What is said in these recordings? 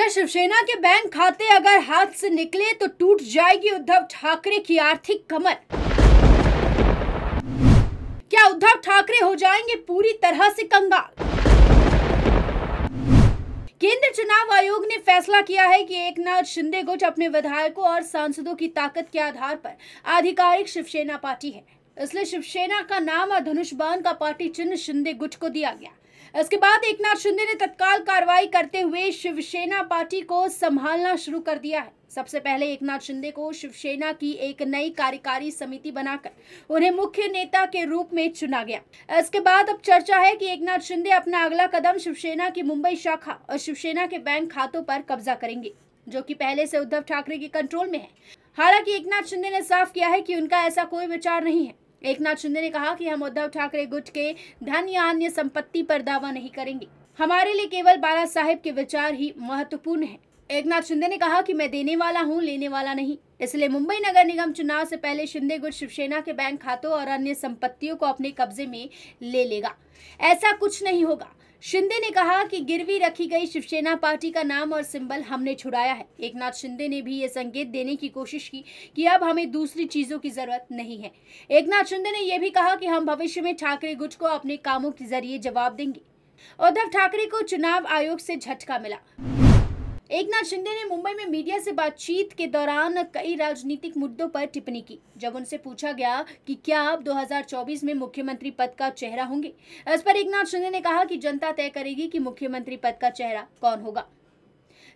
क्या शिवसेना के बैंक खाते अगर हाथ से निकले तो टूट जाएगी उद्धव ठाकरे की आर्थिक कमर क्या उद्धव ठाकरे हो जाएंगे पूरी तरह से कंगाल केंद्र चुनाव आयोग ने फैसला किया है कि एक नाथ शिंदे गुट अपने विधायकों और सांसदों की ताकत के आधार पर आधिकारिक शिवसेना पार्टी है इसलिए शिवसेना का नाम और धनुष बाण का पार्टी चिन्ह शिंदे गुट को दिया गया इसके बाद एक नाथ शिंदे ने तत्काल कार्रवाई करते हुए शिवसेना पार्टी को संभालना शुरू कर दिया है सबसे पहले एक नाथ शिंदे को शिवसेना की एक नई कार्यकारी समिति बनाकर उन्हें मुख्य नेता के रूप में चुना गया इसके बाद अब चर्चा है कि एक नाथ शिंदे अपना अगला कदम शिवसेना की मुंबई शाखा और शिवसेना के बैंक खातों पर कब्जा करेंगे जो की पहले से उद्धव ठाकरे के कंट्रोल में है हालांकि एक नाथ शिंदे ने साफ किया है कि उनका ऐसा कोई विचार नहीं है एक नाथ शिंदे ने कहा कि हम उद्धव ठाकरे गुट के धन या अन्य संपत्ति पर दावा नहीं करेंगे हमारे लिए केवल बाला साहेब के विचार ही महत्वपूर्ण है एक नाथ शिंदे ने कहा कि मैं देने वाला हूं लेने वाला नहीं इसलिए मुंबई नगर निगम चुनाव से पहले शिंदे गुट शिवसेना के बैंक खातों और अन्य संपत्तियों को अपने कब्जे में ले लेगा ऐसा कुछ नहीं होगा शिंदे ने कहा कि गिरवी रखी गई शिवसेना पार्टी का नाम और सिंबल हमने छुड़ाया है एक नाथ शिंदे ने भी ये संकेत देने की कोशिश की कि अब हमें दूसरी चीजों की जरूरत नहीं है एक नाथ शिंदे ने यह भी कहा कि हम भविष्य में ठाकरे गुट को अपने कामों के जरिए जवाब देंगे उद्धव ठाकरे को चुनाव आयोग से झटका मिला एक नाथ शिंदे ने मुंबई में मीडिया से बातचीत के दौरान कई राजनीतिक मुद्दों पर टिप्पणी की जब उनसे पूछा गया कि क्या आप 2024 में मुख्यमंत्री पद का चेहरा होंगे इस पर एक नाथ शिंदे ने कहा कि जनता तय करेगी कि मुख्यमंत्री पद का चेहरा कौन होगा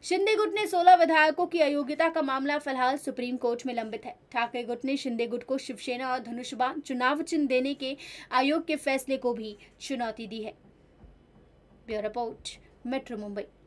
शिंदे गुट ने 16 विधायकों की अयोग्यता का मामला फिलहाल सुप्रीम कोर्ट में लंबित है ठाकरे गुट ने शिंदे गुट को शिवसेना और धनुषबान चुनाव चिन्ह देने के आयोग के फैसले को भी चुनौती दी है ब्यूरो रिपोर्ट मेट्रो मुंबई